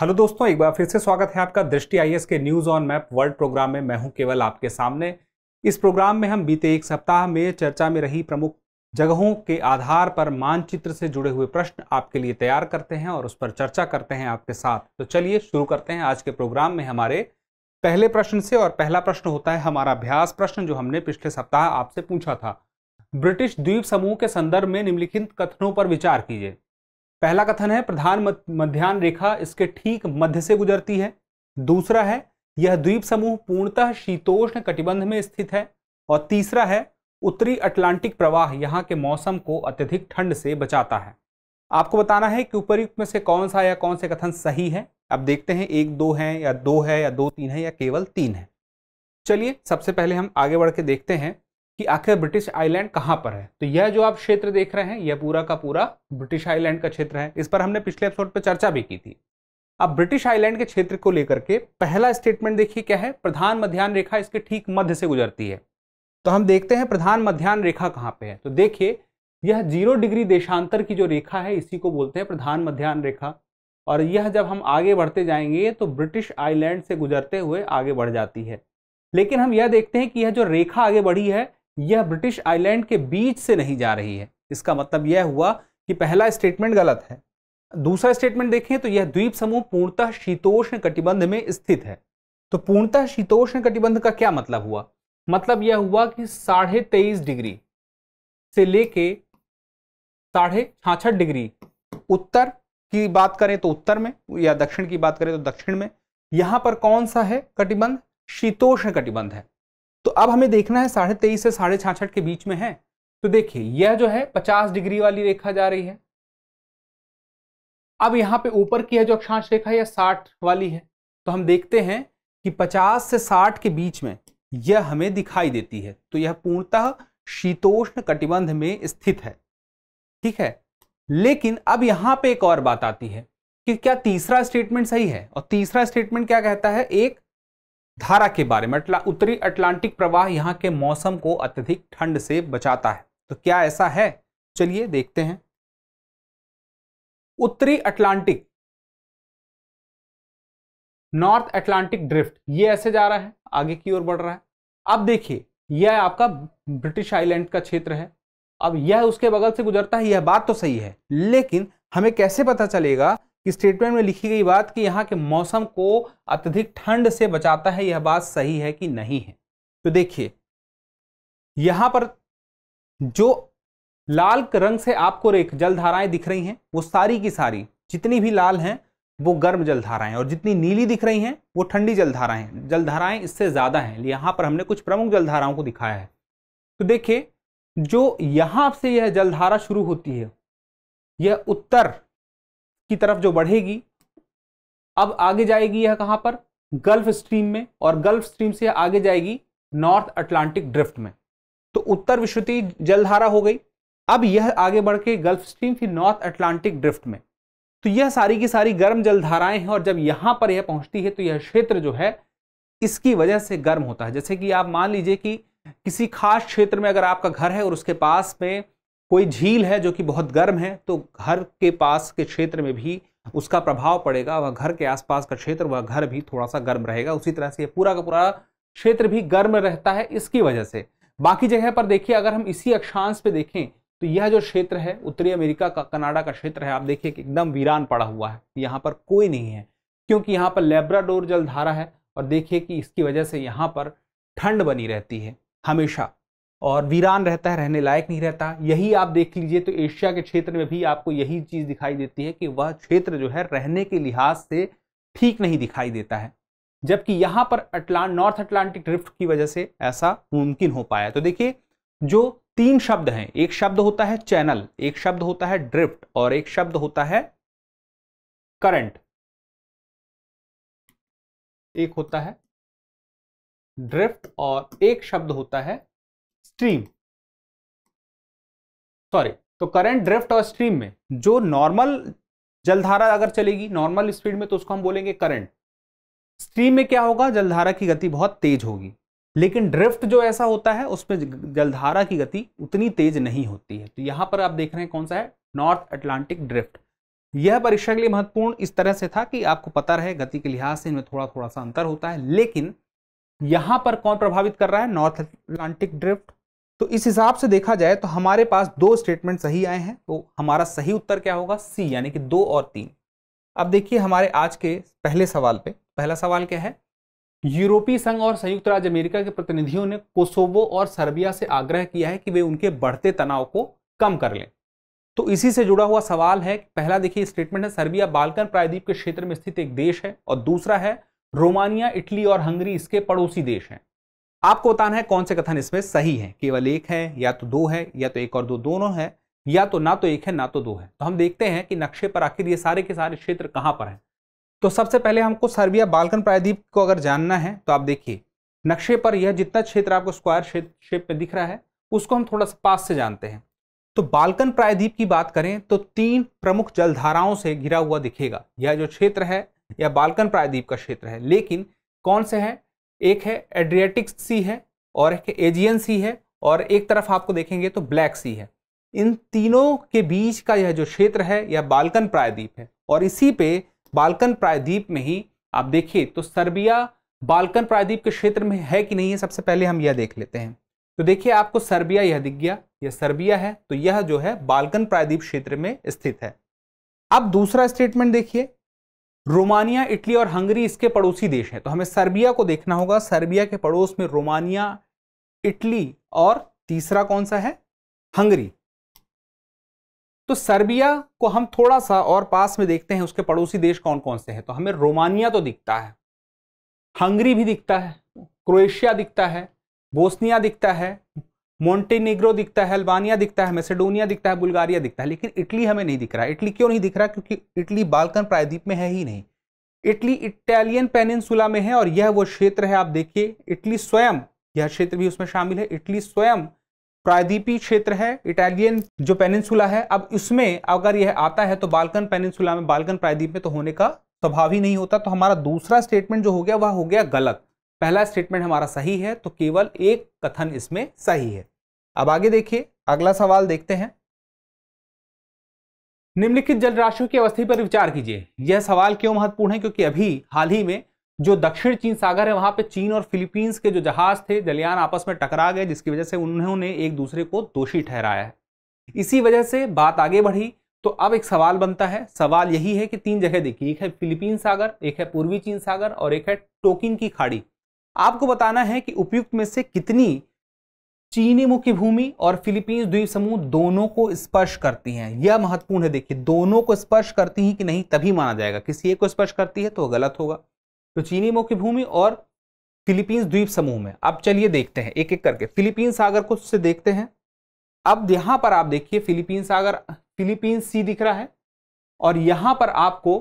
hello दोस्तों एक बार फिर से स्वागत है आपका दृष्टि आईएएस के news on map world programme में मैं हूं केवल आपके सामने इस प्रोग्राम में हम बीते एक सप्ताह में चर्चा में रही प्रमुख जगहों के आधार पर मानचित्र से जुड़े हुए प्रश्न आपके लिए तैयार करते हैं और उस पर चर्चा करते हैं आपके साथ तो चलिए शुरू करते हैं आज के प्रोग्राम में हमारे पहले प्रश्न से और पहला प्रश्न होता है हमारा अभ्यास प्रश्न जो हमने पिछले सप्ताह आपसे पूछा था ब्रिटिश द्वीप समूह के संदर्भ में निम्नलिखित कथनों पर विचार कीजिए पहला कथन है प्रधान मध्यान्ह रेखा इसके ठीक मध्य से गुजरती है दूसरा है यह द्वीप समूह पूर्णतः शीतोष्ण कटिबंध में स्थित है और तीसरा है उत्तरी अटलांटिक प्रवाह यहाँ के मौसम को अत्यधिक ठंड से बचाता है आपको बताना है कि ऊपर में से कौन सा या कौन से कथन सही है अब देखते हैं एक दो है या दो है या दो तीन है या केवल तीन है चलिए सबसे पहले हम आगे बढ़ के देखते हैं कि आखिर ब्रिटिश आइलैंड कहां पर है तो यह जो आप क्षेत्र देख रहे हैं यह पूरा का पूरा ब्रिटिश आइलैंड का क्षेत्र है इस पर हमने पिछले एपिसोड पर चर्चा भी की थी अब ब्रिटिश आइलैंड के क्षेत्र को लेकर के पहला स्टेटमेंट देखिए क्या है प्रधान मध्यान रेखा इसके ठीक मध्य से गुजरती है तो हम देखते हैं प्रधान मध्यान रेखा कहाँ पे है तो देखिए यह जीरो डिग्री देशांतर की जो रेखा है इसी को बोलते हैं प्रधान मध्यान रेखा और यह जब हम आगे बढ़ते जाएंगे तो ब्रिटिश आइलैंड से गुजरते हुए आगे बढ़ जाती है लेकिन हम यह देखते हैं कि यह जो रेखा आगे बढ़ी है यह ब्रिटिश आइलैंड के बीच से नहीं जा रही है इसका मतलब यह हुआ कि पहला स्टेटमेंट गलत है दूसरा स्टेटमेंट देखें तो यह द्वीप समूह पूर्णतः शीतोष्ण कटिबंध में स्थित है तो पूर्णतः शीतोष्ण कटिबंध का क्या मतलब हुआ मतलब यह हुआ कि साढ़े तेईस डिग्री से लेके साढ़े छाछठ डिग्री उत्तर की बात करें तो उत्तर में या दक्षिण की बात करें तो दक्षिण में यहां पर कौन सा है कटिबंध शीतोष्ण कटिबंध है तो अब हमें देखना है साढ़े तेईस से साढ़े छाछठ के बीच में है तो देखिए यह जो है पचास डिग्री वाली रेखा जा रही है अब यहां पे ऊपर की है जो अक्षांश रेखा यह साठ वाली है तो हम देखते हैं कि पचास से साठ के बीच में यह हमें दिखाई देती है तो यह पूर्णतः शीतोष्ण कटिबंध में स्थित है ठीक है लेकिन अब यहां पे एक और बात आती है कि क्या तीसरा स्टेटमेंट सही है और तीसरा स्टेटमेंट क्या कहता है एक धारा के बारे में अटला उत्तरी अटलांटिक प्रवाह यहाँ के मौसम को अत्यधिक ठंड से बचाता है तो क्या ऐसा है चलिए देखते हैं उत्तरी अटलांटिक नॉर्थ अटलांटिक ड्रिफ्ट ये ऐसे जा रहा है आगे की ओर बढ़ रहा है अब देखिए यह आपका ब्रिटिश आइलैंड का क्षेत्र है अब यह उसके बगल से गुजरता है यह बात तो सही है लेकिन हमें कैसे पता चलेगा कि स्टेटमेंट में लिखी गई बात कि यहाँ के मौसम को अत्यधिक ठंड से बचाता है यह बात सही है कि नहीं है तो देखिए यहाँ पर जो लाल रंग से आपको रेख जलधाराएं दिख रही हैं वो सारी की सारी जितनी भी लाल हैं वो गर्म जलधाराएं और जितनी नीली दिख रही हैं वो ठंडी जलधाराएं हैं जलधाराएं इससे ज़्यादा हैं यहाँ पर हमने कुछ प्रमुख जलधाराओं को दिखाया है तो देखिए जो यहाँ से यह जलधारा शुरू होती है यह उत्तर की तरफ जो बढ़ेगी अब आगे जाएगी यह कहां पर गल्फ स्ट्रीम में और गल्फ स्ट्रीम से आगे जाएगी नॉर्थ अटलांटिक ड्रिफ्ट में तो उत्तर विश्वती जलधारा हो गई अब यह आगे बढ़ के गल्फ स्ट्रीम फिर नॉर्थ अटलांटिक ड्रिफ्ट में तो यह सारी की सारी गर्म जलधाराएं हैं और जब यहां पर यह पहुंचती है तो यह क्षेत्र जो है इसकी वजह से गर्म होता है जैसे कि आप मान लीजिए कि किसी खास क्षेत्र में अगर आपका घर है और उसके पास में कोई झील है जो कि बहुत गर्म है तो घर के पास के क्षेत्र में भी उसका प्रभाव पड़ेगा वह घर के आसपास का क्षेत्र वह घर भी थोड़ा सा गर्म रहेगा उसी तरह से पूरा का पूरा क्षेत्र भी गर्म रहता है इसकी वजह से बाकी जगह पर देखिए अगर हम इसी अक्षांश पे देखें तो यह जो क्षेत्र है उत्तरी अमेरिका का कनाडा का क्षेत्र है आप देखिए कि एकदम वीरान पड़ा हुआ है यहाँ पर कोई नहीं है क्योंकि यहाँ पर लेब्राडोर जलधारा है और देखिए कि इसकी वजह से यहाँ पर ठंड बनी रहती है हमेशा और वीरान रहता है रहने लायक नहीं रहता यही आप देख लीजिए तो एशिया के क्षेत्र में भी आपको यही चीज़ दिखाई देती है कि वह क्षेत्र जो है रहने के लिहाज से ठीक नहीं दिखाई देता है जबकि यहां पर अटलांट नॉर्थ अटलांटिक ड्रिफ्ट की वजह से ऐसा मुमकिन हो पाया तो देखिए जो तीन शब्द हैं एक शब्द होता है चैनल एक शब्द होता है ड्रिफ्ट और एक शब्द होता है करंट एक होता है ड्रिफ्ट और एक शब्द होता है स्ट्रीम सॉरी तो करंट ड्रिफ्ट और स्ट्रीम में जो नॉर्मल जलधारा अगर चलेगी नॉर्मल स्पीड में तो उसको हम बोलेंगे करंट स्ट्रीम में क्या होगा जलधारा की गति बहुत तेज होगी लेकिन ड्रिफ्ट जो ऐसा होता है उसमें जलधारा की गति उतनी तेज नहीं होती है तो यहां पर आप देख रहे हैं कौन सा है नॉर्थ अटलांटिक ड्रिफ्ट यह परीक्षा के लिए महत्वपूर्ण इस तरह से था कि आपको पता रहे गति के लिहाज से इनमें थोड़ा थोड़ा सा अंतर होता है लेकिन यहां पर कौन प्रभावित कर रहा है नॉर्थ अटलांटिक ड्रिफ्ट तो इस हिसाब से देखा जाए तो हमारे पास दो स्टेटमेंट सही आए हैं तो हमारा सही उत्तर क्या होगा सी यानी कि दो और तीन अब देखिए हमारे आज के पहले सवाल पे पहला सवाल क्या है यूरोपीय संघ और संयुक्त राज्य अमेरिका के प्रतिनिधियों ने कोसोवो और सर्बिया से आग्रह किया है कि वे उनके बढ़ते तनाव को कम कर लें तो इसी से जुड़ा हुआ सवाल है पहला देखिए स्टेटमेंट है सर्बिया बालकन प्रायद्वीप के क्षेत्र में स्थित एक देश है और दूसरा है रोमानिया इटली और हंगरी इसके पड़ोसी देश हैं आपको बताना है कौन से कथन इसमें सही है केवल एक है या तो दो है या तो एक और दो दोनों है या तो ना तो एक है ना तो दो है तो हम देखते हैं कि नक्शे पर आखिर ये सारे के सारे क्षेत्र कहाँ पर हैं तो सबसे पहले हमको सर्बिया बालकन प्रायद्वीप को अगर जानना है तो आप देखिए नक्शे पर यह जितना क्षेत्र आपको स्क्वायर शेप में दिख रहा है उसको हम थोड़ा सा पास से जानते हैं तो बालकन प्रायद्वीप की बात करें तो तीन प्रमुख जलधाराओं से घिरा हुआ दिखेगा यह जो क्षेत्र है यह बालकन प्रायद्वीप का क्षेत्र है लेकिन कौन से हैं एक है एड्रियाटिक सी है और एक एजियन सी है और एक तरफ आपको देखेंगे तो ब्लैक सी है इन तीनों के बीच का यह जो क्षेत्र है यह बाल्कन प्रायद्वीप है और इसी पे बाल्कन प्रायद्वीप में ही आप देखिए तो सर्बिया बाल्कन प्रायद्वीप के क्षेत्र में है कि नहीं है सबसे पहले हम यह देख लेते हैं तो देखिए आपको सर्बिया यह दिख गया यह सर्बिया है तो यह जो है बाल्कन प्रायद्वीप क्षेत्र में स्थित है अब दूसरा स्टेटमेंट देखिए रोमानिया इटली और हंगरी इसके पड़ोसी देश हैं तो हमें सर्बिया को देखना होगा सर्बिया के पड़ोस में रोमानिया इटली और तीसरा कौन सा है हंगरी तो सर्बिया को हम थोड़ा सा और पास में देखते हैं उसके पड़ोसी देश कौन कौन से हैं तो हमें रोमानिया तो दिखता है हंगरी भी दिखता है क्रोएशिया दिखता है बोस्निया दिखता है मोन्टेनिग्रो दिखता है अल्बानिया दिखता है मैसेडोनिया दिखता है बुल्गारिया दिखता है लेकिन इटली हमें नहीं दिख रहा है इटली क्यों नहीं दिख रहा क्योंकि इटली बालकन प्रायद्वीप में है ही नहीं इटली इटालियन पेनिनसुला में है और यह वो क्षेत्र है आप देखिए इटली स्वयं यह क्षेत्र भी उसमें शामिल है इटली स्वयं प्रायद्वीपी क्षेत्र है इटालियन जो पेनिनसुला है अब इसमें अगर यह आता है तो बालकन पेनिनसुला में बालकन प्रायद्वीप में तो होने का स्वभाव ही नहीं होता तो हमारा दूसरा स्टेटमेंट जो हो गया वह हो गया गलत पहला स्टेटमेंट हमारा सही है तो केवल एक कथन इसमें सही है अब आगे देखिए अगला सवाल देखते हैं निम्नलिखित जल राशियों की अवस्थी पर विचार कीजिए यह सवाल क्यों महत्वपूर्ण है क्योंकि अभी हाल ही में जो दक्षिण चीन सागर है वहां पे चीन और फिलीपींस के जो जहाज थे जलियान आपस में टकरा गए जिसकी वजह से उन्होंने एक दूसरे को दोषी ठहराया है इसी वजह से बात आगे बढ़ी तो अब एक सवाल बनता है सवाल यही है कि तीन जगह देखिए एक है फिलीपीन सागर एक है पूर्वी चीन सागर और एक है टोकिन की खाड़ी आपको बताना है कि उपयुक्त में से कितनी चीनी मुख्य भूमि और फिलीपींस द्वीप समूह दोनों को स्पर्श करती हैं यह महत्वपूर्ण है देखिए दोनों को स्पर्श करती हैं कि नहीं तभी माना जाएगा किसी एक को स्पर्श करती है तो गलत होगा तो चीनी मुख्य भूमि और फिलीपींस द्वीप समूह में अब चलिए देखते हैं एक एक करके फिलीपींस सागर को से देखते हैं अब यहां पर आप देखिए फिलीपींस सागर फिलीपींस सी दिख रहा है और यहां पर आपको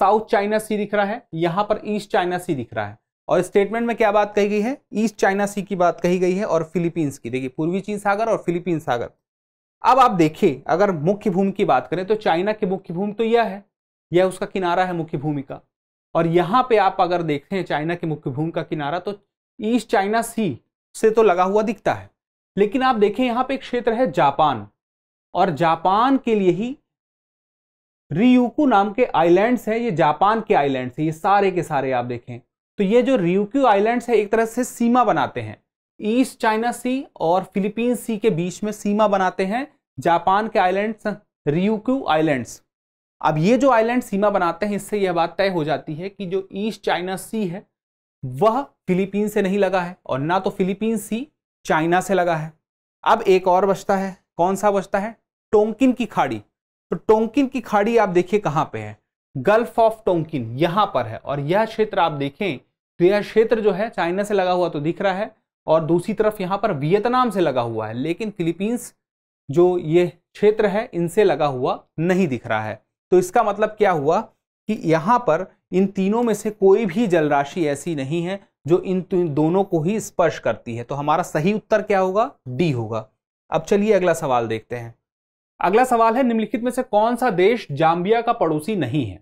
साउथ चाइना सी दिख रहा है यहां पर ईस्ट चाइना सी दिख रहा है और स्टेटमेंट में क्या बात कही गई है ईस्ट चाइना सी की बात कही गई है और फिलीपींस की देखिए पूर्वी चीन सागर और फिलीपींस सागर अब आप देखिए अगर मुख्य भूमि की बात करें तो चाइना की मुख्य भूमि तो यह है यह उसका किनारा है मुख्य भूमि का और यहां पे आप अगर देखते हैं चाइना की मुख्य भूमि का किनारा तो ईस्ट चाइना सी से तो लगा हुआ दिखता है लेकिन आप देखें यहां पे एक क्षेत्र है जापान और जापान के लिए ही रियुकू नाम के आइलैंड्स हैं ये जापान के आइलैंड्स हैं ये सारे के सारे आप देखें तो ये जो रियूक्यू आइलैंड्स है एक तरह से सीमा बनाते हैं ईस्ट चाइना सी और फिलीपीन सी के बीच में सीमा बनाते हैं जापान के आइलैंड्स रियुक्यू आइलैंड्स अब ये जो आइलैंड सीमा बनाते हैं इससे यह बात तय हो जाती है कि जो ईस्ट चाइना सी है वह फिलीपीन से नहीं लगा है और ना तो फिलीपीन सी चाइना से लगा है अब एक और बचता है कौन सा बचता है टोंकिन की खाड़ी तो टोंकिन की खाड़ी आप देखिए कहां पे है गल्फ ऑफ टोंकिन यहां पर है और यह क्षेत्र आप देखें तो यह क्षेत्र जो है चाइना से लगा हुआ तो दिख रहा है और दूसरी तरफ यहां पर वियतनाम से लगा हुआ है लेकिन फिलीपींस जो ये क्षेत्र है इनसे लगा हुआ नहीं दिख रहा है तो इसका मतलब क्या हुआ कि यहां पर इन तीनों में से कोई भी जलराशि ऐसी नहीं है जो तो इन दोनों को ही स्पर्श करती है तो हमारा सही उत्तर क्या होगा डी होगा अब चलिए अगला सवाल देखते हैं अगला सवाल है निम्नलिखित में से कौन सा देश जाम्बिया का पड़ोसी नहीं है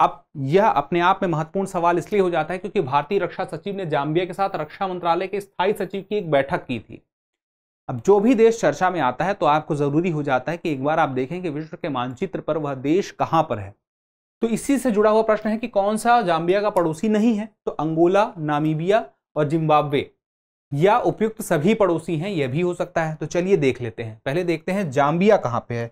अब यह अपने आप में महत्वपूर्ण सवाल इसलिए हो जाता है क्योंकि भारतीय रक्षा सचिव ने जाम्बिया के साथ रक्षा मंत्रालय के स्थायी सचिव की एक बैठक की थी अब जो भी देश चर्चा में आता है तो आपको जरूरी हो जाता है कि एक बार आप देखें कि विश्व के मानचित्र पर वह देश कहां पर है तो इसी से जुड़ा हुआ प्रश्न है कि कौन सा जाम्बिया का पड़ोसी नहीं है तो अंगोला नामीबिया और जिम्बाब्वे या उपयुक्त सभी पड़ोसी हैं यह भी हो सकता है तो चलिए देख लेते हैं पहले देखते हैं जाम्बिया कहाँ पे है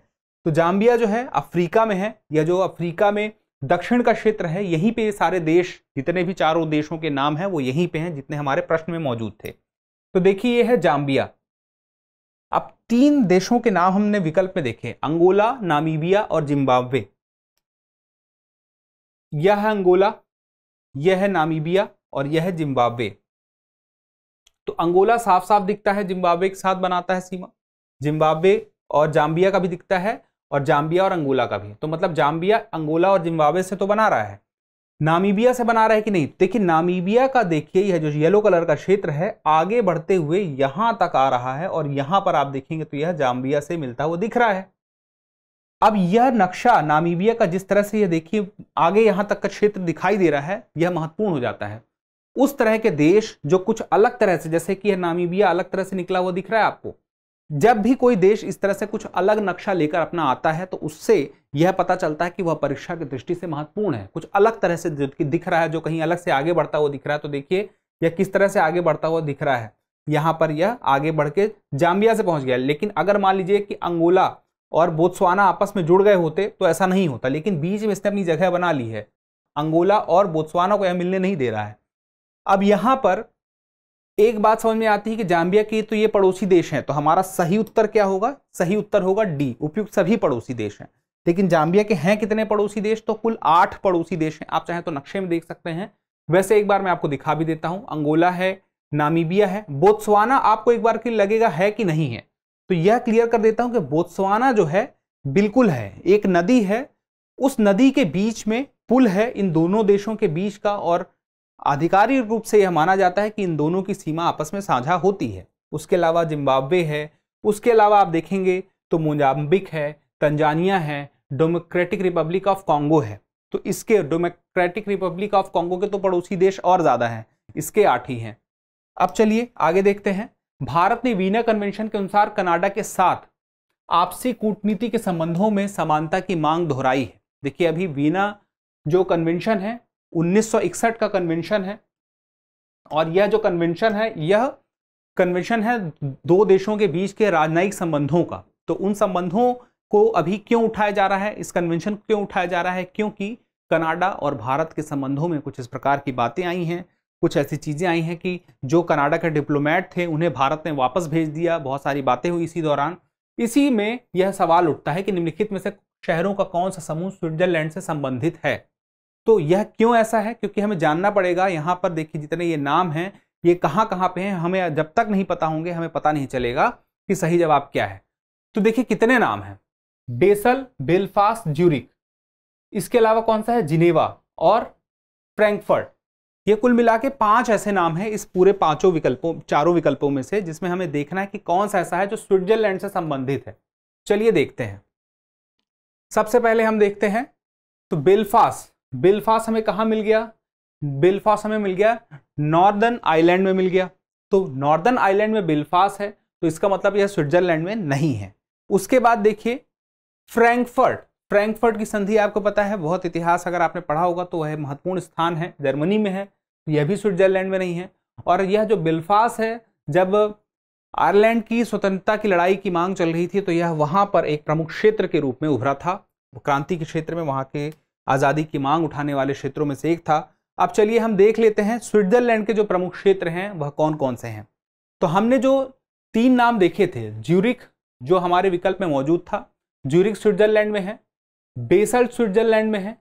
तो जाम्बिया जो है अफ्रीका में है या जो अफ्रीका में दक्षिण का क्षेत्र है यहीं पे सारे देश जितने भी चारों देशों के नाम हैं वो यहीं पे हैं जितने हमारे प्रश्न में मौजूद थे तो देखिए ये है जाम्बिया अब तीन देशों के नाम हमने विकल्प में देखे अंगोला नामीबिया और जिम्बाब्वे यह है अंगोला यह है नामीबिया और यह है जिम्बाब्वे तो अंगोला साफ साफ दिखता है जिम्बाब्वे के साथ बनाता है सीमा जिम्बाब्वे और जाम्बिया का भी दिखता है और जाम्बिया और अंगोला का भी तो मतलब जाम्बिया अंगोला और जिम्बाब्वे से तो बना रहा है नामीबिया से बना रहा है कि नहीं देखिए नामीबिया का देखिए यह जो येलो कलर का क्षेत्र है आगे बढ़ते हुए यहां तक आ रहा है और यहां पर आप देखेंगे तो यह जाम्बिया से मिलता हुआ दिख रहा है अब यह नक्शा नामीबिया का जिस तरह से यह देखिए आगे यहां तक का क्षेत्र दिखाई दे रहा है यह महत्वपूर्ण हो जाता है उस तरह के देश जो कुछ अलग तरह से जैसे कि नामीबिया अलग तरह से निकला हुआ दिख रहा है आपको जब भी कोई देश इस तरह से कुछ अलग नक्शा लेकर अपना आता है तो उससे यह पता चलता है कि वह परीक्षा की दृष्टि से महत्वपूर्ण है कुछ अलग तरह से दिख रहा है जो कहीं अलग से आगे बढ़ता हुआ दिख रहा है तो देखिए यह किस तरह से आगे बढ़ता हुआ दिख रहा है यहां पर यह आगे बढ़ के जाम्बिया से पहुंच गया लेकिन अगर मान लीजिए कि अंगोला और बोत्सवाना आपस में जुड़ गए होते तो ऐसा नहीं होता लेकिन बीच में इसने अपनी जगह बना ली है अंगोला और बोत्सवाना को यह मिलने नहीं दे रहा है अब यहां पर एक बात समझ में आती है कि जाम्बिया की तो ये पड़ोसी देश हैं तो हमारा सही उत्तर क्या होगा सही उत्तर होगा डी उपयुक्त सभी पड़ोसी देश हैं लेकिन जाम्बिया के हैं कितने पड़ोसी देश तो कुल आठ पड़ोसी देश हैं आप चाहें तो नक्शे में देख सकते हैं वैसे एक बार मैं आपको दिखा भी देता हूं अंगोला है नामीबिया है बोत्सवाना आपको एक बार लगेगा है कि नहीं है तो यह क्लियर कर देता हूं कि बोत्सवाना जो है बिल्कुल है एक नदी है उस नदी के बीच में पुल है इन दोनों देशों के बीच का और आधिकारिक रूप से यह माना जाता है कि इन दोनों की सीमा आपस में साझा होती है उसके अलावा जिम्बाब्वे है उसके अलावा आप देखेंगे तो मोजाम्बिक है तंजानिया है डेमोक्रेटिक रिपब्लिक ऑफ कॉन्गो है तो इसके डोमोक्रेटिक रिपब्लिक ऑफ कॉन्गो के तो पड़ोसी देश और ज़्यादा हैं इसके आठ ही हैं अब चलिए आगे देखते हैं भारत ने वीना कन्वेंशन के अनुसार कनाडा के साथ आपसी कूटनीति के संबंधों में समानता की मांग दोहराई है देखिए अभी वीना जो कन्वेंशन है 1961 का कन्वेंशन है और यह जो कन्वेंशन है यह कन्वेंशन है दो देशों के बीच के राजनयिक संबंधों का तो उन संबंधों को अभी क्यों उठाया जा रहा है इस कन्वेंशन को क्यों उठाया जा रहा है क्योंकि कनाडा और भारत के संबंधों में कुछ इस प्रकार की बातें आई हैं कुछ ऐसी चीज़ें आई हैं कि जो कनाडा के डिप्लोमेट थे उन्हें भारत ने वापस भेज दिया बहुत सारी बातें हुई इसी दौरान इसी में यह सवाल उठता है कि निम्नलिखित में से शहरों का कौन सा समूह स्विट्जरलैंड से संबंधित है तो यह क्यों ऐसा है क्योंकि हमें जानना पड़ेगा यहाँ पर देखिए जितने ये नाम हैं ये कहाँ कहाँ पे हैं हमें जब तक नहीं पता होंगे हमें पता नहीं चलेगा कि सही जवाब क्या है तो देखिए कितने नाम हैं बेसल बेलफास्ट ज्यूरिक इसके अलावा कौन सा है जिनेवा और फ्रैंकफर्ट ये कुल मिला के पांच ऐसे नाम हैं इस पूरे पांचों विकल्पों चारों विकल्पों में से जिसमें हमें देखना है कि कौन सा ऐसा है जो स्विट्जरलैंड से संबंधित है चलिए देखते हैं सबसे पहले हम देखते हैं तो बेलफास्ट बिल्फास हमें कहाँ मिल गया बिल्फास हमें मिल गया नॉर्दर्न आइलैंड में मिल गया तो नॉर्दर्न आइलैंड में बिल्फास है तो इसका मतलब यह स्विट्जरलैंड में नहीं है उसके बाद देखिए फ्रैंकफर्ट फ्रैंकफर्ट की संधि आपको पता है बहुत इतिहास अगर आपने पढ़ा होगा तो वह महत्वपूर्ण स्थान है जर्मनी में है यह भी स्विट्जरलैंड में नहीं है और यह जो बिल्फास है जब आयरलैंड की स्वतंत्रता की लड़ाई की मांग चल रही थी तो यह वहाँ पर एक प्रमुख क्षेत्र के रूप में उभरा था क्रांति के क्षेत्र में वहाँ के आज़ादी की मांग उठाने वाले क्षेत्रों में से एक था अब चलिए हम देख लेते हैं स्विट्जरलैंड के जो प्रमुख क्षेत्र हैं वह कौन कौन से हैं तो हमने जो तीन नाम देखे थे ज्यूरिक जो हमारे विकल्प में मौजूद था ज्यूरिक स्विट्जरलैंड में है बेसल्ट स्विट्जरलैंड में है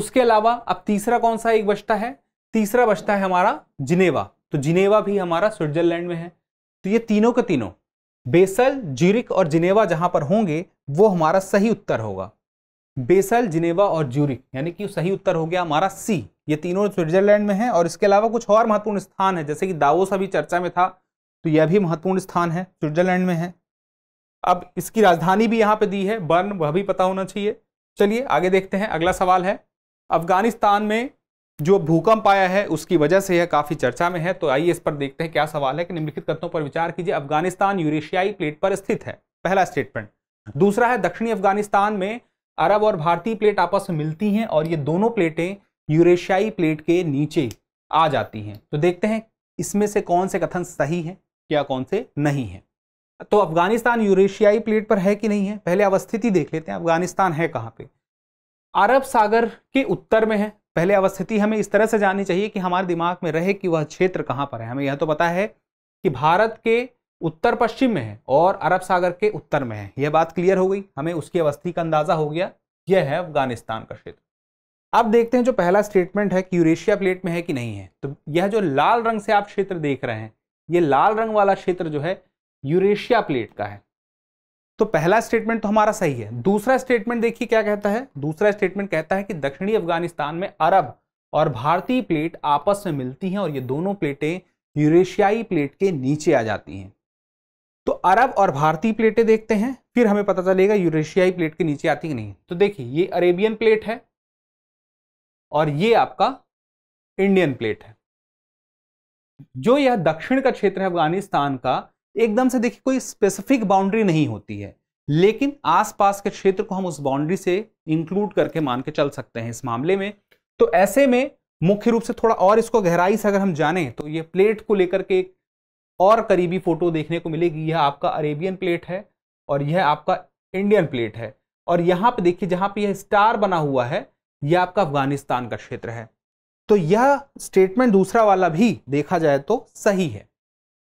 उसके अलावा अब तीसरा कौन सा एक बचता है तीसरा बचता है हमारा जिनेवा तो जिनेवा भी हमारा स्विट्जरलैंड में है तो ये तीनों के तीनों बेसल ज्यूरिक और जिनेवा जहां पर होंगे वो हमारा सही उत्तर होगा बेसल जिनेवा और ज्यूरिक यानी कि सही उत्तर हो गया हमारा सी ये तीनों स्विट्जरलैंड में है और इसके अलावा कुछ और महत्वपूर्ण स्थान है जैसे कि दावोस अभी चर्चा में था तो यह भी महत्वपूर्ण स्थान है स्विट्जरलैंड में है अब इसकी राजधानी भी यहाँ पे दी है बर्न वह भी पता होना चाहिए चलिए आगे देखते हैं अगला सवाल है अफगानिस्तान में जो भूकंप आया है उसकी वजह से यह काफ़ी चर्चा में है तो आइए इस पर देखते हैं क्या सवाल है कि निम्नलिखित कथनों पर विचार कीजिए अफगानिस्तान यूरेशियाई प्लेट पर स्थित है पहला स्टेटमेंट दूसरा है दक्षिणी अफगानिस्तान में अरब और भारतीय प्लेट आपस में मिलती हैं और ये दोनों प्लेटें यूरेशियाई प्लेट के नीचे आ जाती हैं तो देखते हैं इसमें से कौन से कथन सही है या कौन से नहीं है तो अफगानिस्तान यूरेशियाई प्लेट पर है कि नहीं है पहले अवस्थिति देख लेते हैं अफगानिस्तान है कहाँ पर अरब सागर के उत्तर में है पहले अवस्थिति हमें इस तरह से जाननी चाहिए कि हमारे दिमाग में रहे कि वह क्षेत्र कहाँ पर है हमें यह तो पता है कि भारत के उत्तर पश्चिम में है और अरब सागर के उत्तर में है यह बात क्लियर हो गई हमें उसकी अवस्थी का अंदाजा हो गया यह है अफगानिस्तान का क्षेत्र अब देखते हैं जो पहला स्टेटमेंट है कि यूरेशिया प्लेट में है कि नहीं है तो यह जो लाल रंग से आप क्षेत्र देख रहे हैं ये लाल रंग वाला क्षेत्र जो है यूरेशिया प्लेट का है तो पहला स्टेटमेंट तो हमारा सही है दूसरा स्टेटमेंट देखिए क्या कहता है दूसरा स्टेटमेंट कहता है कि दक्षिणी अफगानिस्तान में अरब और भारतीय प्लेट आपस में मिलती हैं और ये दोनों प्लेटें यूरेशियाई प्लेट के नीचे आ जाती हैं तो अरब और भारतीय प्लेटें देखते हैं फिर हमें पता चलेगा यूरेशियाई प्लेट के नीचे आती कि नहीं तो देखिए ये अरेबियन प्लेट है और ये आपका इंडियन प्लेट है जो यह दक्षिण का क्षेत्र है अफगानिस्तान का एकदम से देखिए कोई स्पेसिफिक बाउंड्री नहीं होती है लेकिन आसपास के क्षेत्र को हम उस बाउंड्री से इंक्लूड करके मान के चल सकते हैं इस मामले में तो ऐसे में मुख्य रूप से थोड़ा और इसको गहराई से अगर हम जाने तो ये प्लेट को लेकर के एक और करीबी फ़ोटो देखने को मिलेगी यह आपका अरेबियन प्लेट है और यह आपका इंडियन प्लेट है और यहाँ पे देखिए जहाँ पे यह स्टार बना हुआ है यह आपका अफगानिस्तान का क्षेत्र है तो यह स्टेटमेंट दूसरा वाला भी देखा जाए तो सही है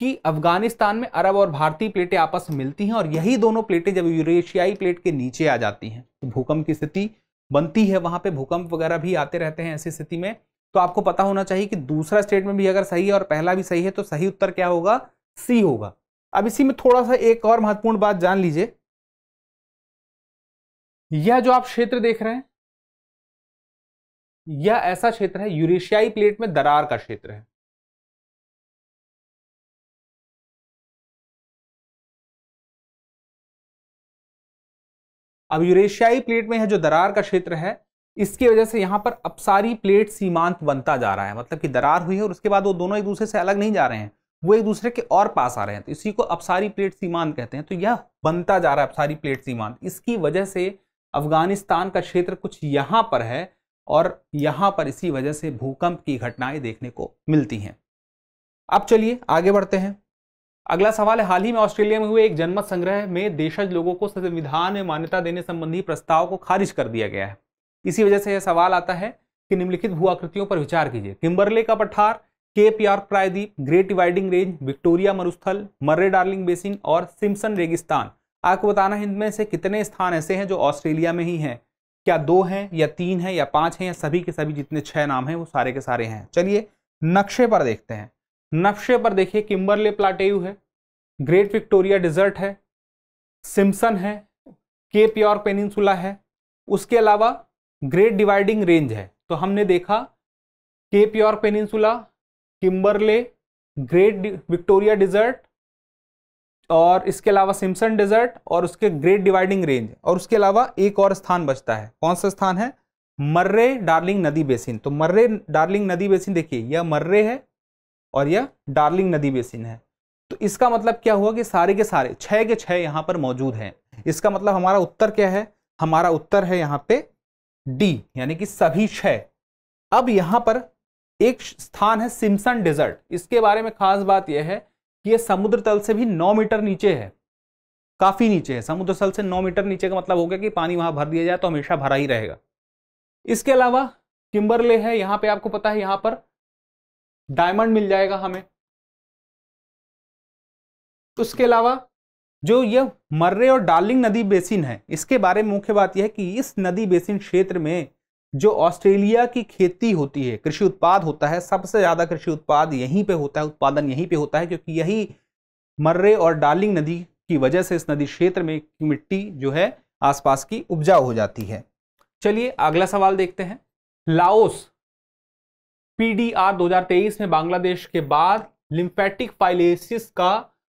कि अफगानिस्तान में अरब और भारतीय प्लेटें आपस में मिलती हैं और यही दोनों प्लेटें जब यूरेशियाई प्लेट के नीचे आ जाती हैं तो भूकंप की स्थिति बनती है वहाँ पे भूकंप वगैरह भी आते रहते हैं ऐसी स्थिति में तो आपको पता होना चाहिए कि दूसरा स्टेटमेंट भी अगर सही है और पहला भी सही है तो सही उत्तर क्या होगा सी होगा अब इसी में थोड़ा सा एक और महत्वपूर्ण बात जान लीजिए यह जो आप क्षेत्र देख रहे हैं यह ऐसा क्षेत्र है यूरेशियाई प्लेट में दरार का क्षेत्र है अब यूरेशियाई प्लेट में यह जो दरार का क्षेत्र है इसकी वजह से यहाँ पर अपसारी प्लेट सीमांत बनता जा रहा है मतलब कि दरार हुई है और उसके बाद वो दोनों एक दूसरे से अलग नहीं जा रहे हैं वो एक दूसरे के और पास आ रहे हैं तो इसी को अपसारी प्लेट सीमांत कहते हैं तो यह बनता जा रहा है अपसारी प्लेट सीमांत इसकी वजह से अफगानिस्तान का क्षेत्र कुछ यहाँ पर है और यहाँ पर इसी वजह से भूकंप की घटनाएं देखने को मिलती हैं अब चलिए आगे बढ़ते हैं अगला सवाल है हाल ही में ऑस्ट्रेलिया में हुए एक जनमत संग्रह में देशज लोगों को संविधान में मान्यता देने संबंधी प्रस्ताव को खारिज कर दिया गया है इसी वजह से यह सवाल आता है कि निम्नलिखित भू आकृतियों पर विचार कीजिए किम्बरले का पठार केप यार्क प्रायद्वीप ग्रेट डिवाइडिंग रेंज विक्टोरिया मरुस्थल मर्रे डार्लिंग बेसिन और सिम्सन रेगिस्तान आपको बताना है इनमें से कितने स्थान ऐसे हैं जो ऑस्ट्रेलिया में ही हैं क्या दो हैं या तीन हैं या पांच हैं या सभी के सभी जितने छह नाम हैं वो सारे के सारे हैं चलिए नक्शे पर देखते हैं नक्शे पर देखिए किम्बरले प्लाटेयू है ग्रेट विक्टोरिया डिजर्ट है सिम्सन है केप यॉर्क पेनिनसुला है उसके अलावा ग्रेट डिवाइडिंग रेंज है तो हमने देखा Cape York Peninsula Kimberley Great Victoria Desert और इसके अलावा सिम्सन डिजर्ट और उसके ग्रेट डिवाइडिंग रेंज और उसके अलावा एक और स्थान बचता है कौन सा स्थान है मर्रे डार्लिंग नदी बेसिन तो मर्रे डार्लिंग नदी बेसिन देखिए यह मर्रे है और यह डार्लिंग नदी बेसिन है तो इसका मतलब क्या हुआ कि सारे के सारे छः के छः यहाँ पर मौजूद हैं इसका मतलब हमारा उत्तर क्या है हमारा उत्तर है यहाँ पे डी यानी कि सभी छह अब यहां पर एक स्थान है सिमसन डेजर्ट इसके बारे में खास बात यह है कि यह समुद्र तल से भी नौ मीटर नीचे है काफी नीचे है समुद्र तल से नौ मीटर नीचे का मतलब हो गया कि पानी वहां भर दिया जाए तो हमेशा भरा ही रहेगा इसके अलावा किम्बरले है यहां पे आपको पता है यहां पर डायमंड मिल जाएगा हमें उसके अलावा जो यह मर्रे और डार्लिंग नदी बेसिन है इसके बारे में मुख्य बात यह है कि इस नदी बेसिन क्षेत्र में जो ऑस्ट्रेलिया की खेती होती है कृषि उत्पाद होता है सबसे ज़्यादा कृषि उत्पाद यहीं पे होता है उत्पादन यहीं पे होता है क्योंकि यही मर्रे और डार्लिंग नदी की वजह से इस नदी क्षेत्र में मिट्टी जो है आसपास की उपजाऊ हो जाती है चलिए अगला सवाल देखते हैं लाओस पी डी में बांग्लादेश के बाद लिम्फेटिक फाइलेसिस का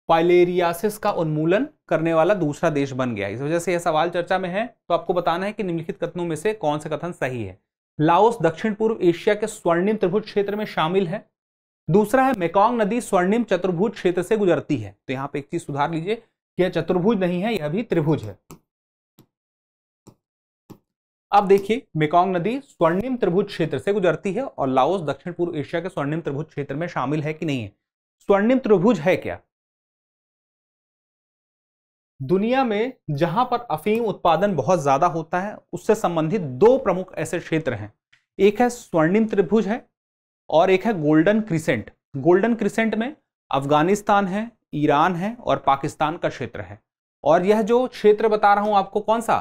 फाइलेरियासिस का उन्मूलन करने वाला दूसरा देश बन गया इस वजह से यह सवाल चर्चा में है तो आपको बताना है कि निम्नलिखित कथनों में से कौन सा कथन सही है लाओस दक्षिण पूर्व एशिया के स्वर्णिम त्रिभुज क्षेत्र में शामिल है दूसरा है मेकॉन्ग नदी स्वर्णिम चतुर्भुज क्षेत्र से गुजरती है तो यहां पर एक चीज सुधार लीजिए यह चतुर्भुज नहीं है यह भी त्रिभुज है अब देखिए मेकॉन्ग नदी स्वर्णिम त्रिभुज क्षेत्र से गुजरती है और लाओस दक्षिण पूर्व एशिया के स्वर्णिम त्रिभुज क्षेत्र में शामिल है कि नहीं है स्वर्णिम त्रिभुज है क्या दुनिया में जहां पर अफीम उत्पादन बहुत ज्यादा होता है उससे संबंधित दो प्रमुख ऐसे क्षेत्र हैं एक है स्वर्णिम त्रिभुज है और एक है गोल्डन क्रिसेंट गोल्डन क्रिसेंट में अफगानिस्तान है ईरान है और पाकिस्तान का क्षेत्र है और यह जो क्षेत्र बता रहा हूं आपको कौन सा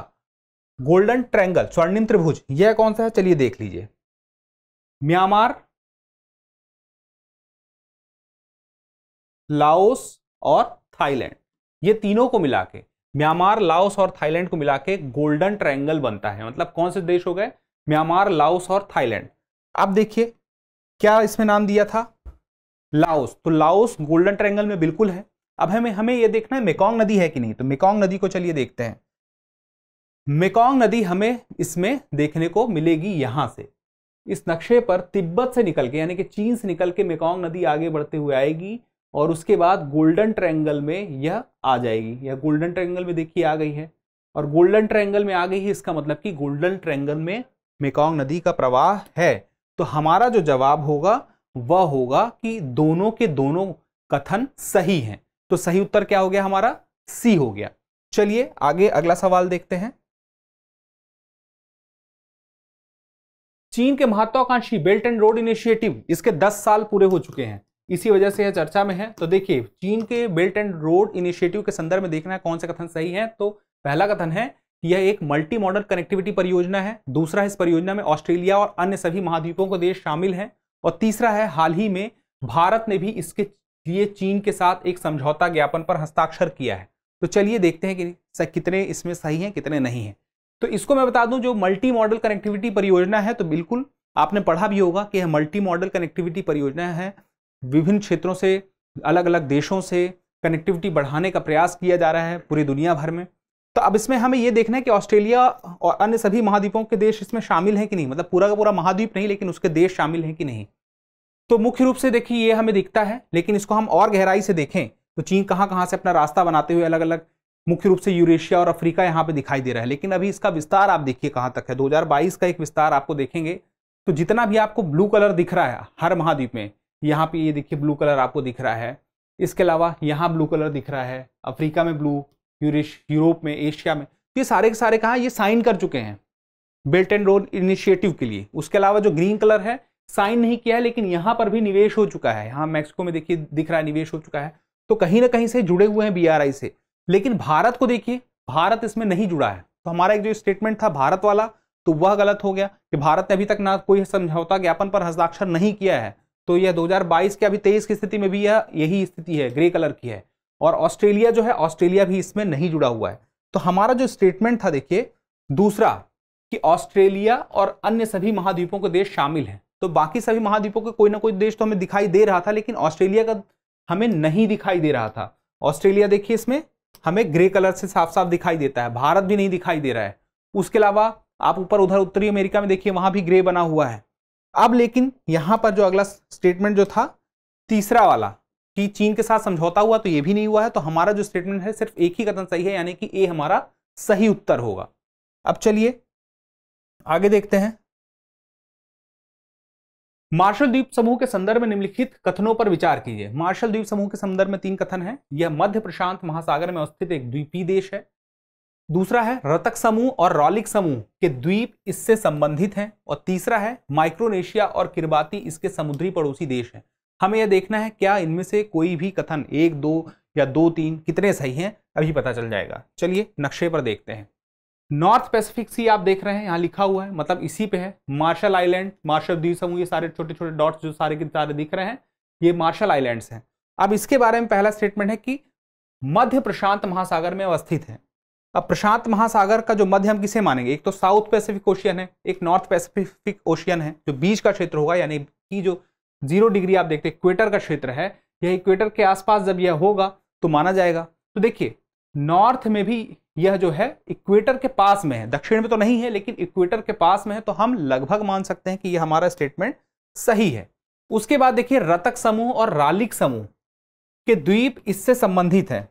गोल्डन ट्रैंगल स्वर्णिम त्रिभुज यह कौन सा है चलिए देख लीजिए म्यांमार लाओस और थाईलैंड ये तीनों को मिला के म्यांमार लाओस और थाईलैंड को मिला के गोल्डन ट्रायंगल बनता है मतलब कौन से देश हो गए म्यांमार लाओस और थाईलैंड अब देखिए क्या इसमें नाम दिया था लाओस तो लाओस गोल्डन ट्रायंगल में बिल्कुल है अब हमें हमें यह देखना है मेकोंग नदी है कि नहीं तो मेकोंग नदी को चलिए देखते हैं मेकोंग नदी हमें इसमें देखने को मिलेगी यहां से इस नक्शे पर तिब्बत से निकल के यानी कि चीन से निकल के मेकोंग नदी आगे बढ़ते हुए आएगी और उसके बाद गोल्डन ट्रैंगल में यह आ जाएगी यह गोल्डन ट्रैंगल में देखिए आ गई है और गोल्डन ट्रैंगल में आ गई है इसका मतलब कि गोल्डन ट्रैंगल में मेकोंग नदी का प्रवाह है तो हमारा जो जवाब होगा वह होगा कि दोनों के दोनों कथन सही हैं तो सही उत्तर क्या हो गया हमारा सी हो गया चलिए आगे अगला सवाल देखते हैं चीन के महत्वाकांक्षी बेल्ट एंड रोड इनिशिएटिव इसके 10 साल पूरे हो चुके हैं इसी वजह से यह चर्चा में है तो देखिए चीन के बेल्ट एंड रोड इनिशिएटिव के संदर्भ में देखना है कौन सा कथन सही है तो पहला कथन है कि यह एक मल्टी मॉडल कनेक्टिविटी परियोजना है दूसरा इस परियोजना में ऑस्ट्रेलिया और अन्य सभी महाद्वीपों को देश शामिल हैं और तीसरा है हाल ही में भारत ने भी इसके लिए चीन के साथ एक समझौता ज्ञापन पर हस्ताक्षर किया है तो चलिए देखते हैं कि कितने इसमें सही हैं कितने नहीं हैं तो इसको मैं बता दूं जो मल्टी मॉडल कनेक्टिविटी परियोजना है तो बिल्कुल आपने पढ़ा भी होगा कि यह मल्टी मॉडल कनेक्टिविटी परियोजना है विभिन्न क्षेत्रों से अलग अलग देशों से कनेक्टिविटी बढ़ाने का प्रयास किया जा रहा है पूरी दुनिया भर में तो अब इसमें हमें यह देखना है कि ऑस्ट्रेलिया और अन्य सभी महाद्वीपों के देश इसमें शामिल हैं कि नहीं मतलब पूरा का पूरा महाद्वीप नहीं लेकिन उसके देश शामिल हैं कि नहीं तो मुख्य रूप से देखिए ये हमें दिखता है लेकिन इसको हम और गहराई से देखें तो चीन कहाँ कहाँ से अपना रास्ता बनाते हुए अलग अलग मुख्य रूप से यूरेशिया और अफ्रीका यहाँ पर दिखाई दे रहा है लेकिन अभी इसका विस्तार आप देखिए कहाँ तक है दो का एक विस्तार आपको देखेंगे तो जितना भी आपको ब्लू कलर दिख रहा है हर महाद्वीप में यहाँ पे ये देखिए ब्लू कलर आपको दिख रहा है इसके अलावा यहाँ ब्लू कलर दिख रहा है अफ्रीका में ब्लू यूरिश यूरोप में एशिया में तो ये सारे के सारे कहाँ ये साइन कर चुके हैं बेल्ट एंड रोड इनिशिएटिव के लिए उसके अलावा जो ग्रीन कलर है साइन नहीं किया है लेकिन यहाँ पर भी निवेश हो चुका है यहाँ मैक्सिको में देखिए दिख रहा है निवेश हो चुका है तो कहीं ना कहीं से जुड़े हुए हैं बी से लेकिन भारत को देखिए भारत इसमें नहीं जुड़ा है तो हमारा एक जो स्टेटमेंट था भारत वाला तो वह गलत हो गया कि भारत ने अभी तक ना कोई समझौता ज्ञापन पर हस्ताक्षर नहीं किया है तो यह 2022 के अभी 23 की स्थिति में भी यह यही स्थिति है ग्रे कलर की है और ऑस्ट्रेलिया जो है ऑस्ट्रेलिया भी इसमें नहीं जुड़ा हुआ है तो हमारा जो स्टेटमेंट था देखिए दूसरा कि ऑस्ट्रेलिया और अन्य सभी महाद्वीपों के देश शामिल हैं तो बाकी सभी महाद्वीपों के कोई ना कोई देश तो हमें दिखाई दे रहा था लेकिन ऑस्ट्रेलिया का हमें नहीं दिखाई दे रहा था ऑस्ट्रेलिया देखिए इसमें हमें ग्रे कलर से साफ साफ दिखाई देता है भारत भी नहीं दिखाई दे रहा है उसके अलावा आप ऊपर उधर उत्तरी अमेरिका में देखिए वहां भी ग्रे बना हुआ है अब लेकिन यहां पर जो अगला स्टेटमेंट जो था तीसरा वाला कि चीन के साथ समझौता हुआ तो यह भी नहीं हुआ है तो हमारा जो स्टेटमेंट है सिर्फ एक ही कथन सही है यानी कि ए हमारा सही उत्तर होगा अब चलिए आगे देखते हैं मार्शल द्वीप समूह के संदर्भ में निम्नलिखित कथनों पर विचार कीजिए मार्शल द्वीप समूह के संदर्भ में तीन कथन है यह मध्य प्रशांत महासागर में अवस्थित एक द्वीपीय देश है दूसरा है रतक समूह और रॉलिक समूह के द्वीप इससे संबंधित हैं और तीसरा है माइक्रोनेशिया और किरबाती इसके समुद्री पड़ोसी देश हैं हमें यह देखना है क्या इनमें से कोई भी कथन एक दो या दो तीन कितने सही हैं अभी पता चल जाएगा चलिए नक्शे पर देखते हैं नॉर्थ पैसिफिक सी आप देख रहे हैं यहाँ लिखा हुआ है मतलब इसी पे है मार्शल आइलैंड मार्शल द्वीप समूह ये सारे छोटे छोटे डॉट्स जो सारे के सारे दिख रहे हैं ये मार्शल आइलैंड्स हैं अब इसके बारे में पहला स्टेटमेंट है कि मध्य प्रशांत महासागर में अवस्थित है अब प्रशांत महासागर का जो मध्य हम किसे मानेंगे एक तो साउथ पैसिफिक ओशियन है एक नॉर्थ पैसिफिक ओशियन है जो बीच का क्षेत्र होगा यानी कि जो जीरो डिग्री आप देखते हैं इक्वेटर का क्षेत्र है यह इक्वेटर के आसपास जब यह होगा तो माना जाएगा तो देखिए नॉर्थ में भी यह जो है इक्वेटर के पास में है दक्षिण में तो नहीं है लेकिन इक्वेटर के पास में है तो हम लगभग मान सकते हैं कि यह हमारा स्टेटमेंट सही है उसके बाद देखिए रतक समूह और रालिक समूह के द्वीप इससे संबंधित है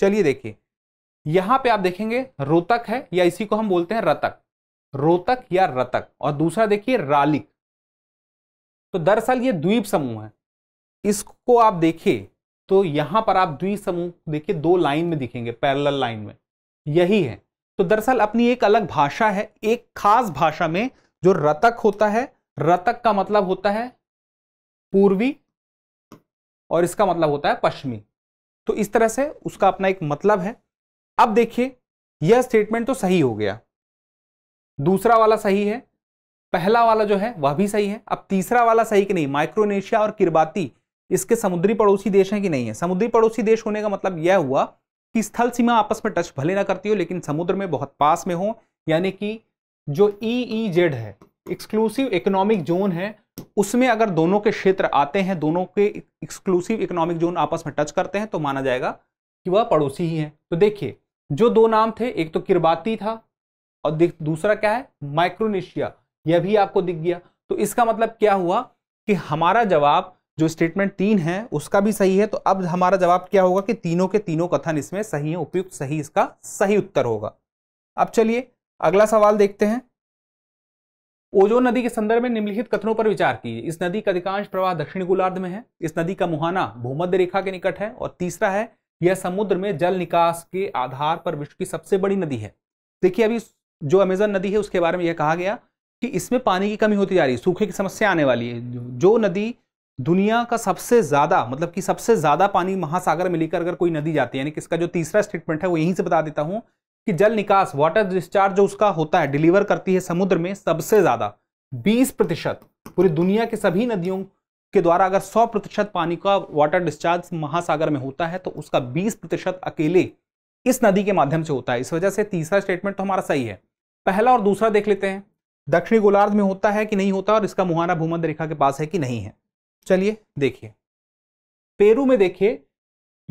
चलिए देखिए यहां पे आप देखेंगे रोतक है या इसी को हम बोलते हैं रतक रोतक या रतक और दूसरा देखिए रालिक तो दरअसल ये द्वीप समूह है इसको आप देखिए तो यहां पर आप द्वीप समूह देखिए दो लाइन में दिखेंगे पैरल लाइन में यही है तो दरअसल अपनी एक अलग भाषा है एक खास भाषा में जो रतक होता है रतक का मतलब होता है पूर्वी और इसका मतलब होता है पश्चिमी तो इस तरह से उसका अपना एक मतलब है अब देखिए यह स्टेटमेंट तो सही हो गया दूसरा वाला सही है पहला वाला जो है वह भी सही है अब तीसरा वाला सही कि नहीं माइक्रोनेशिया और किरबाती इसके समुद्री पड़ोसी देश हैं कि नहीं है समुद्री पड़ोसी देश होने का मतलब यह हुआ कि स्थल सीमा आपस में टच भले ना करती हो लेकिन समुद्र में बहुत पास में हो यानी कि जो ई e जेड e है एक्सक्लूसिव इकोनॉमिक जोन है उसमें अगर दोनों के क्षेत्र आते हैं दोनों के एक्सक्लूसिव इकोनॉमिक जोन आपस में टच करते हैं तो माना जाएगा कि वह पड़ोसी ही है तो देखिए जो दो नाम थे एक तो किरबाती था और दूसरा क्या है माइक्रोनेशिया यह भी आपको दिख गया तो इसका मतलब क्या हुआ कि हमारा जवाब जो स्टेटमेंट तीन है उसका भी सही है तो अब हमारा जवाब क्या होगा कि तीनों के तीनों कथन इसमें सही है उपयुक्त सही इसका सही उत्तर होगा अब चलिए अगला सवाल देखते हैं ओजोन नदी के संदर्भ में निम्नलिखित कथनों पर विचार कीजिए इस नदी का अधिकांश प्रवाह दक्षिण गोलार्ध में है इस नदी का मुहाना भूमध्य रेखा के निकट है और तीसरा है यह समुद्र में जल निकास के आधार पर विश्व की सबसे बड़ी नदी है देखिए अभी जो अमेजन नदी है उसके बारे में यह कहा गया कि इसमें पानी की कमी होती जा रही है सूखे की समस्या आने वाली है जो नदी दुनिया का सबसे ज़्यादा मतलब कि सबसे ज़्यादा पानी महासागर में लेकर अगर कोई नदी जाती है यानी कि इसका जो तीसरा स्टेटमेंट है वो यहीं से बता देता हूँ कि जल निकास वाटर डिस्चार्ज जो उसका होता है डिलीवर करती है समुद्र में सबसे ज़्यादा बीस प्रतिशत पूरी दुनिया के सभी नदियों के द्वारा अगर 100 प्रतिशत पानी का वाटर डिस्चार्ज महासागर में होता है तो उसका 20 प्रतिशत अकेले इस नदी के माध्यम से होता है इस वजह से तीसरा स्टेटमेंट तो हमारा सही है पहला और दूसरा देख लेते हैं दक्षिणी गोलार्ध में होता है कि नहीं होता और इसका मुहाना भूमध्य रेखा के पास है कि नहीं है चलिए देखिए पेरू में देखिए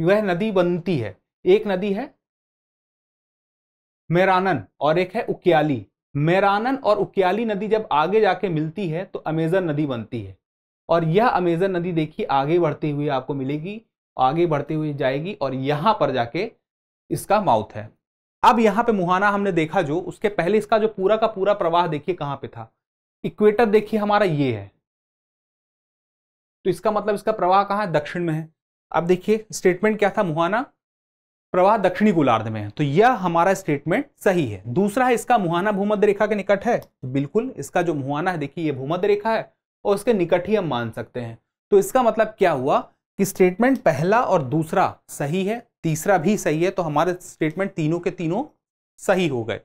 वह नदी बनती है एक नदी है मेरानन और एक है उकियाली मेरानन और उकियाली नदी जब आगे जाके मिलती है तो अमेजन नदी बनती है और यह अमेजन नदी देखिए आगे बढ़ते हुए आपको मिलेगी आगे बढ़ती हुई जाएगी और यहाँ पर जाके इसका माउथ है अब यहाँ पे मुहाना हमने देखा जो उसके पहले इसका जो पूरा का पूरा प्रवाह देखिए कहाँ पे था इक्वेटर देखिए हमारा ये है तो इसका मतलब इसका प्रवाह कहाँ है दक्षिण में है अब देखिए स्टेटमेंट क्या था मुहाना प्रवाह दक्षिणी गोलार्ध में है तो यह हमारा स्टेटमेंट सही है दूसरा है इसका मुहाना भूमध्य रेखा के निकट है तो बिल्कुल इसका जो मुहाना है देखिए ये भूमध्य रेखा है और उसके निकट ही हम मान सकते हैं तो इसका मतलब क्या हुआ कि स्टेटमेंट पहला और दूसरा सही है तीसरा भी सही है तो हमारे स्टेटमेंट तीनों के तीनों सही हो गए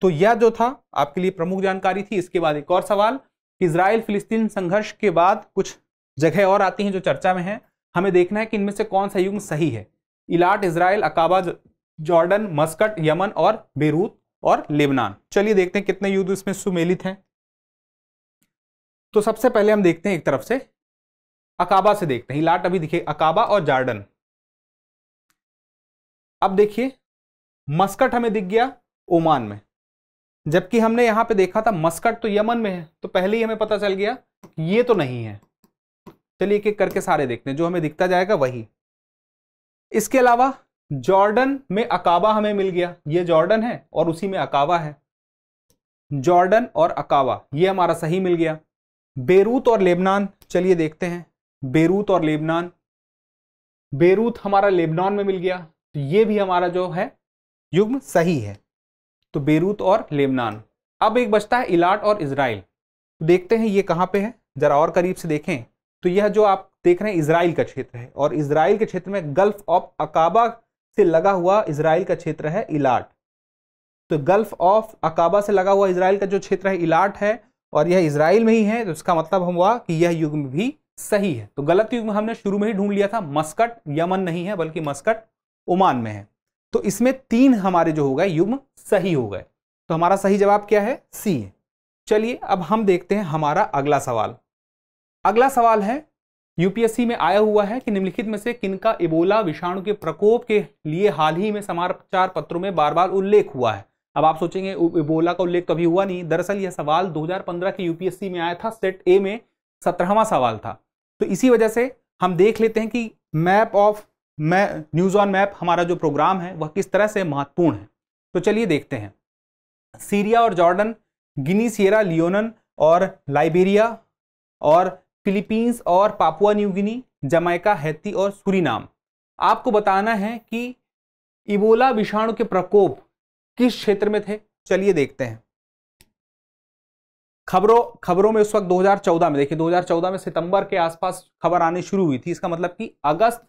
तो यह जो था आपके लिए प्रमुख जानकारी थी इसके बाद एक और सवाल इसराइल फिलिस्तीन संघर्ष के बाद कुछ जगह और आती हैं जो चर्चा में हैं हमें देखना है कि इनमें से कौन सा युग सही है Eilat Israel Aqaba Jordan Muscat Yemen और बेरूत और लेबनान चलिए देखते हैं कितने युद्ध इसमें सुमेलित हैं तो सबसे पहले हम देखते हैं एक तरफ से अकाबा से देखते हैं लाट अभी दिखे अकाबा और जार्डन अब देखिए मस्कट हमें दिख गया ओमान में जबकि हमने यहां पे देखा था मस्कट तो यमन में है तो पहले ही हमें पता चल गया ये तो नहीं है चलिए एक एक करके सारे देखते हैं जो हमें दिखता जाएगा वही इसके अलावा जॉर्डन में अकाबा हमें मिल गया ये जॉर्डन है और उसी में अकाबा है जॉर्डन और अकाबा ये हमारा सही मिल गया बेरूत और लेबनान चलिए देखते हैं बेरूत और लेबनान बेरूत हमारा लेबनान में मिल गया तो ये भी हमारा जो है युग्म सही है तो बेरूत और लेबनान अब एक बचता है इलाट और इसराइल तो देखते हैं ये कहाँ पे है ज़रा और करीब से देखें तो यह जो आप देख रहे हैं इसराइल का क्षेत्र है और इसराइल के क्षेत्र में गल्फ ऑफ अकाबा से लगा हुआ इसराइल का क्षेत्र है इलाट तो गल्फ ऑफ अकाबा से लगा हुआ इसराइल का जो क्षेत्र है इलाट है और यह इसराइल में ही है तो इसका मतलब हम हुआ कि यह युग्म भी सही है तो गलत युग में हमने शुरू में ही ढूंढ लिया था मस्कट यमन नहीं है बल्कि मस्कट ओमान में है तो इसमें तीन हमारे जो हो गए युग्म सही हो गए तो हमारा सही जवाब क्या है सी है चलिए अब हम देखते हैं हमारा अगला सवाल अगला सवाल है यूपीएससी में आया हुआ है कि निम्नलिखित में से किनका इबोला विषाणु के प्रकोप के लिए हाल ही में समाचार पत्रों में बार बार उल्लेख हुआ है अब आप सोचेंगे इबोला का उल्लेख कभी हुआ नहीं दरअसल यह सवाल 2015 के यूपीएससी में आया था सेट ए में सत्रहवा सवाल था तो इसी वजह से हम देख लेते हैं कि मैप ऑफ मै न्यूज़ ऑन मैप हमारा जो प्रोग्राम है वह किस तरह से महत्वपूर्ण है तो चलिए देखते हैं सीरिया और जॉर्डन गिनी सीरा लियोनन और लाइबेरिया और फिलीपींस और Papua New Guinea Jamaica Haiti और सूरीनाम आपको बताना है कि इबोला विषाणु के प्रकोप किस क्षेत्र में थे चलिए देखते हैं खबरों खबरों में उस वक्त 2014 में देखिए 2014 में सितंबर के आसपास खबर आनी शुरू हुई थी इसका मतलब कि अगस्त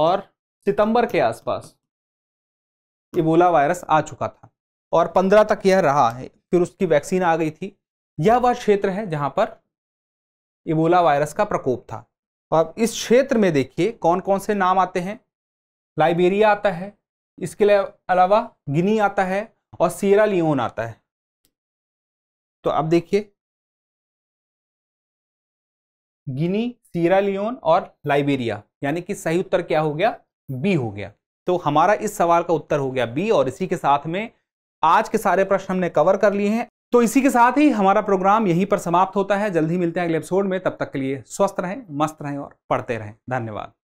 और सितंबर के आसपास इबोला वायरस आ चुका था और 15 तक यह रहा है फिर उसकी वैक्सीन आ गई थी यह वह क्षेत्र है जहां पर इबोला वायरस का प्रकोप था और इस क्षेत्र में देखिए कौन कौन से नाम आते हैं लाइबेरिया आता है इसके अलावा गिनी आता है और सीरा लियोन आता है तो अब देखिए गिनी सीरा लियोन और लाइबेरिया यानी कि सही उत्तर क्या हो गया बी हो गया तो हमारा इस सवाल का उत्तर हो गया बी और इसी के साथ में आज के सारे प्रश्न हमने कवर कर लिए हैं तो इसी के साथ ही हमारा प्रोग्राम यहीं पर समाप्त होता है जल्द ही मिलते हैं अगले एपिसोड में तब तक के लिए स्वस्थ रहें मस्त रहें और पढ़ते रहें धन्यवाद